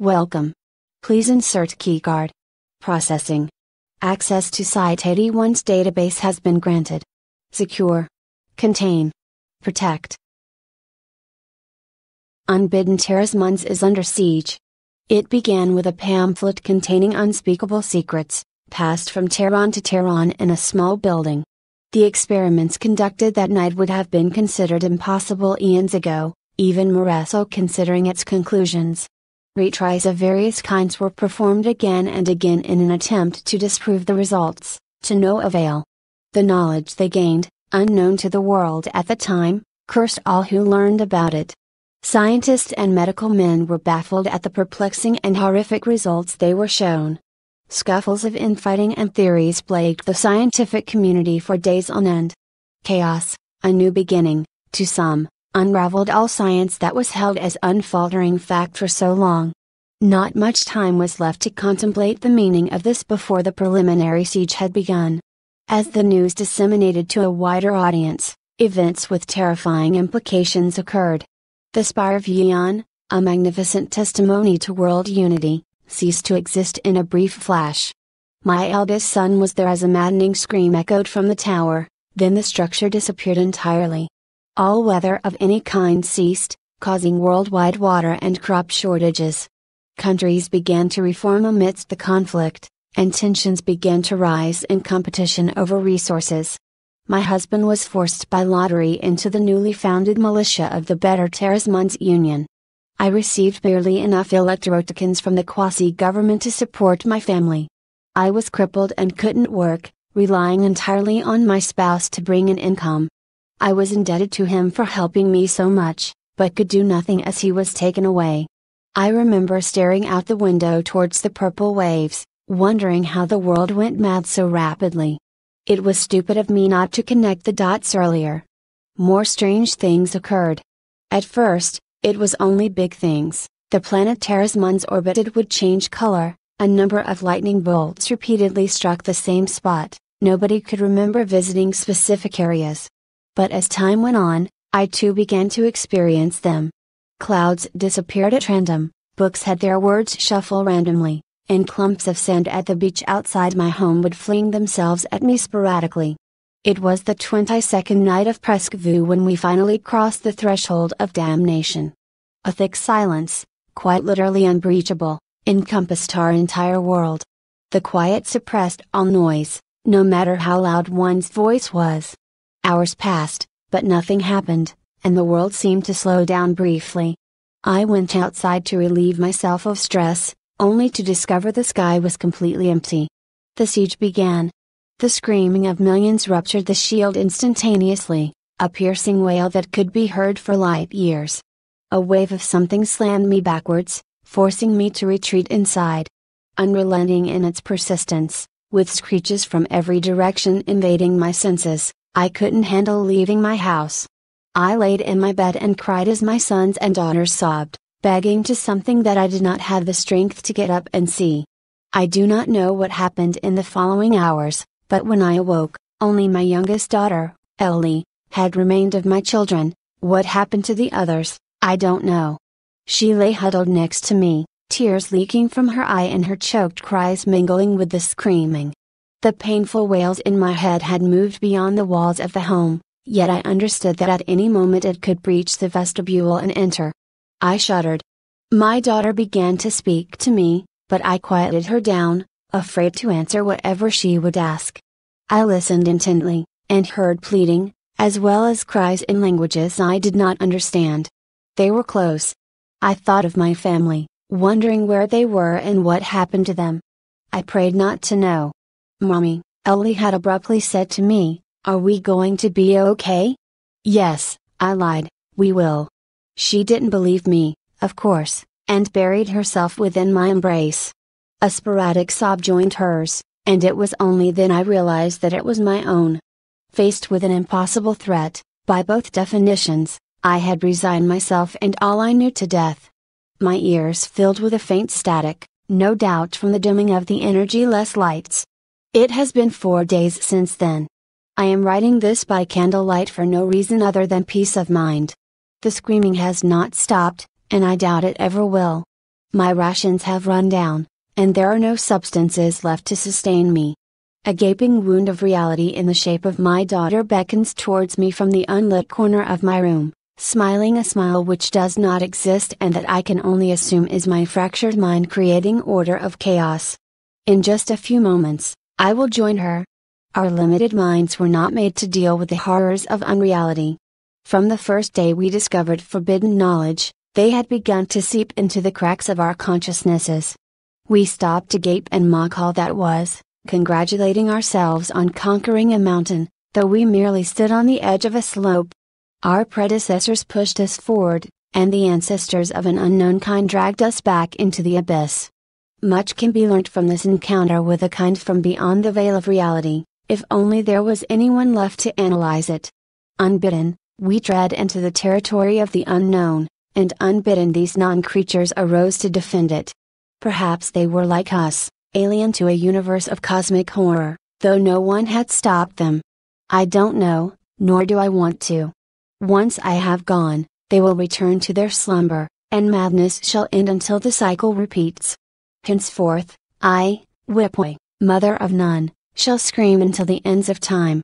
Welcome. Please insert keycard. Processing. Access to Site 81's database has been granted. Secure. Contain. Protect. Unbidden Terrasmons is under siege. It began with a pamphlet containing unspeakable secrets, passed from Tehran to Tehran in a small building. The experiments conducted that night would have been considered impossible eons ago, even more considering its conclusions. Retries of various kinds were performed again and again in an attempt to disprove the results, to no avail. The knowledge they gained, unknown to the world at the time, cursed all who learned about it. Scientists and medical men were baffled at the perplexing and horrific results they were shown. Scuffles of infighting and theories plagued the scientific community for days on end. Chaos, a new beginning, to some, unraveled all science that was held as unfaltering fact for so long. Not much time was left to contemplate the meaning of this before the preliminary siege had begun. As the news disseminated to a wider audience, events with terrifying implications occurred. The Spire of Yi'an, a magnificent testimony to world unity, ceased to exist in a brief flash. My eldest son was there as a maddening scream echoed from the tower, then the structure disappeared entirely. All weather of any kind ceased, causing worldwide water and crop shortages countries began to reform amidst the conflict, and tensions began to rise in competition over resources. My husband was forced by lottery into the newly founded militia of the Better Terrasmans Union. I received barely enough electrotokens from the quasi government to support my family. I was crippled and couldn't work, relying entirely on my spouse to bring an income. I was indebted to him for helping me so much, but could do nothing as he was taken away. I remember staring out the window towards the purple waves, wondering how the world went mad so rapidly. It was stupid of me not to connect the dots earlier. More strange things occurred. At first, it was only big things. The planet Terra's months orbited would change color, a number of lightning bolts repeatedly struck the same spot, nobody could remember visiting specific areas. But as time went on, I too began to experience them. Clouds disappeared at random, books had their words shuffle randomly, and clumps of sand at the beach outside my home would fling themselves at me sporadically. It was the 22nd night of Presque when we finally crossed the threshold of damnation. A thick silence, quite literally unbreachable, encompassed our entire world. The quiet suppressed all noise, no matter how loud one's voice was. Hours passed, but nothing happened and the world seemed to slow down briefly. I went outside to relieve myself of stress, only to discover the sky was completely empty. The siege began. The screaming of millions ruptured the shield instantaneously, a piercing wail that could be heard for light years. A wave of something slammed me backwards, forcing me to retreat inside. Unrelenting in its persistence, with screeches from every direction invading my senses, I couldn't handle leaving my house. I laid in my bed and cried as my sons and daughters sobbed, begging to something that I did not have the strength to get up and see. I do not know what happened in the following hours, but when I awoke, only my youngest daughter, Ellie, had remained of my children. What happened to the others, I don't know. She lay huddled next to me, tears leaking from her eye and her choked cries mingling with the screaming. The painful wails in my head had moved beyond the walls of the home, Yet I understood that at any moment it could breach the vestibule and enter. I shuddered. My daughter began to speak to me, but I quieted her down, afraid to answer whatever she would ask. I listened intently, and heard pleading, as well as cries in languages I did not understand. They were close. I thought of my family, wondering where they were and what happened to them. I prayed not to know. Mommy, Ellie had abruptly said to me, are we going to be okay? Yes, I lied, we will. She didn't believe me, of course, and buried herself within my embrace. A sporadic sob joined hers, and it was only then I realized that it was my own. Faced with an impossible threat, by both definitions, I had resigned myself and all I knew to death. My ears filled with a faint static, no doubt from the dimming of the energy less lights. It has been four days since then, I am writing this by candlelight for no reason other than peace of mind. The screaming has not stopped, and I doubt it ever will. My rations have run down, and there are no substances left to sustain me. A gaping wound of reality in the shape of my daughter beckons towards me from the unlit corner of my room, smiling a smile which does not exist and that I can only assume is my fractured mind creating order of chaos. In just a few moments, I will join her, our limited minds were not made to deal with the horrors of unreality. From the first day we discovered forbidden knowledge, they had begun to seep into the cracks of our consciousnesses. We stopped to gape and mock all that was, congratulating ourselves on conquering a mountain, though we merely stood on the edge of a slope. Our predecessors pushed us forward, and the ancestors of an unknown kind dragged us back into the abyss. Much can be learnt from this encounter with a kind from beyond the veil of reality. If only there was anyone left to analyze it. Unbidden, we tread into the territory of the unknown, and unbidden these non creatures arose to defend it. Perhaps they were like us, alien to a universe of cosmic horror, though no one had stopped them. I don't know, nor do I want to. Once I have gone, they will return to their slumber, and madness shall end until the cycle repeats. Henceforth, I, Whipway, mother of none, shall scream until the ends of time.